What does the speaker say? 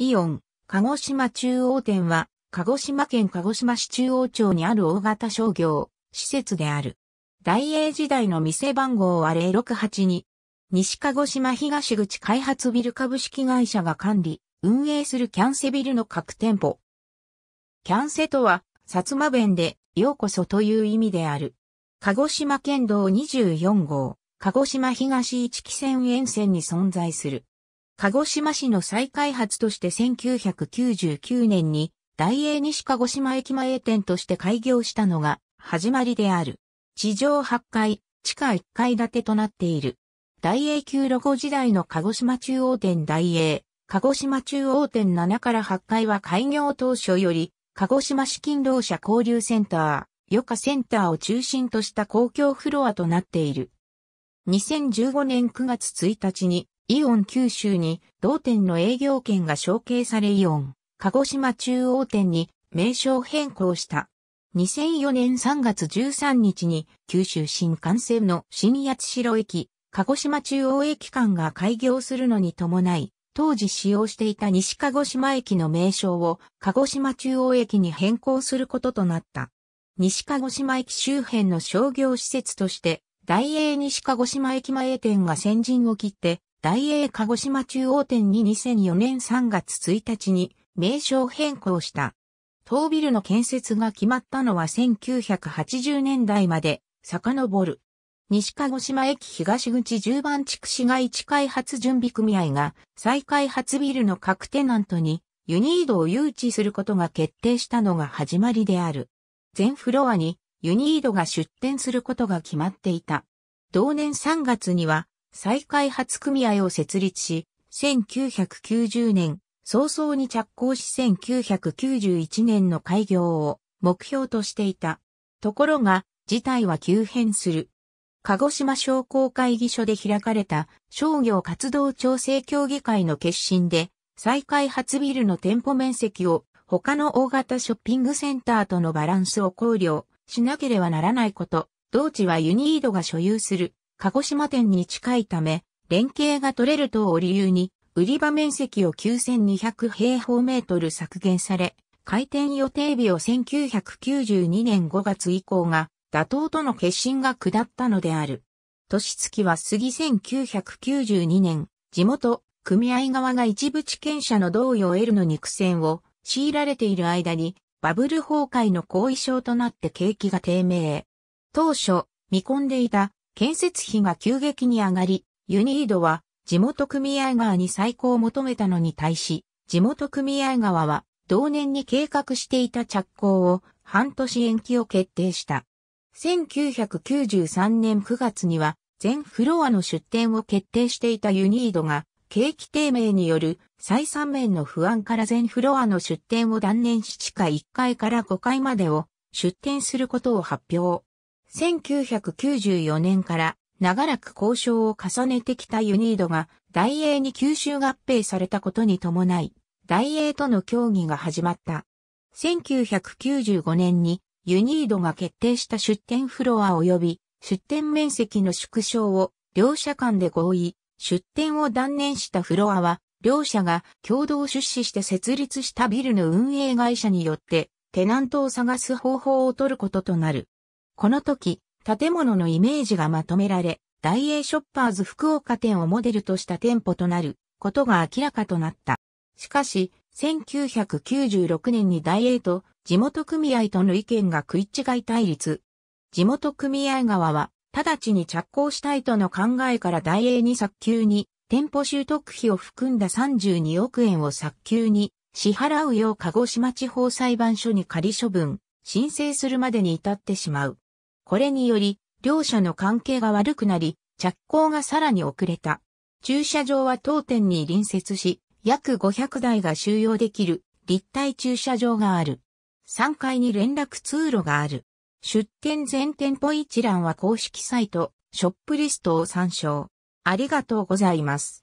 イオン、鹿児島中央店は、鹿児島県鹿児島市中央町にある大型商業、施設である。大英時代の店番号は0682。西鹿児島東口開発ビル株式会社が管理、運営するキャンセビルの各店舗。キャンセとは、薩摩弁で、ようこそという意味である。鹿児島県道24号、鹿児島東一期線沿線に存在する。鹿児島市の再開発として1999年に大英西鹿児島駅前店として開業したのが始まりである。地上8階、地下1階建てとなっている。大英旧ロゴ時代の鹿児島中央店大英、鹿児島中央店7から8階は開業当初より、鹿児島市勤労者交流センター、余暇センターを中心とした公共フロアとなっている。2015年9月1日にイオン九州に同店の営業権が承継されイオン、鹿児島中央店に名称変更した。2004年3月13日に九州新幹線の新八代駅、鹿児島中央駅間が開業するのに伴い、当時使用していた西鹿児島駅の名称を鹿児島中央駅に変更することとなった。西鹿児島駅周辺の商業施設として、大英西鹿児島駅前店が先陣を切って大英鹿児島中央店に2004年3月1日に名称変更した。当ビルの建設が決まったのは1980年代まで遡る。西鹿児島駅東口10番地区市街地開発準備組合が再開発ビルの各テナントにユニードを誘致することが決定したのが始まりである。全フロアにユニードが出店することが決まっていた。同年3月には再開発組合を設立し、1990年、早々に着工し1991年の開業を目標としていた。ところが、事態は急変する。鹿児島商工会議所で開かれた商業活動調整協議会の決心で、再開発ビルの店舗面積を他の大型ショッピングセンターとのバランスを考慮しなければならないこと、同地はユニードが所有する鹿児島店に近いため、連携が取れる等を理由に、売り場面積を9200平方メートル削減され、開店予定日を1992年5月以降が、打倒との決心が下ったのである。年月は過ぎ1992年、地元、組合側が一部地権者の同意を得るのに苦戦を強いられている間に、バブル崩壊の後遺症となって景気が低迷。当初、見込んでいた建設費が急激に上がり、ユニードは地元組合側に再考を求めたのに対し、地元組合側は同年に計画していた着工を半年延期を決定した。1993年9月には全フロアの出店を決定していたユニードが景気低迷による採算面の不安から全フロアの出店を断念し地下1階から5階までを出店することを発表。1994年から長らく交渉を重ねてきたユニードが大英に吸収合併されたことに伴い、大英との協議が始まった。1995年にユニードが決定した出店フロア及び出店面積の縮小を両社間で合意、出店を断念したフロアは両社が共同出資して設立したビルの運営会社によってテナントを探す方法を取ることとなる。この時、建物のイメージがまとめられ、大英ショッパーズ福岡店をモデルとした店舗となることが明らかとなった。しかし、1996年に大英と地元組合との意見が食い違い対立。地元組合側は、直ちに着工したいとの考えから大英に早急に、店舗習得費を含んだ32億円を早急に支払うよう鹿児島地方裁判所に仮処分、申請するまでに至ってしまう。これにより、両者の関係が悪くなり、着工がさらに遅れた。駐車場は当店に隣接し、約500台が収容できる立体駐車場がある。3階に連絡通路がある。出店全店舗一覧は公式サイト、ショップリストを参照。ありがとうございます。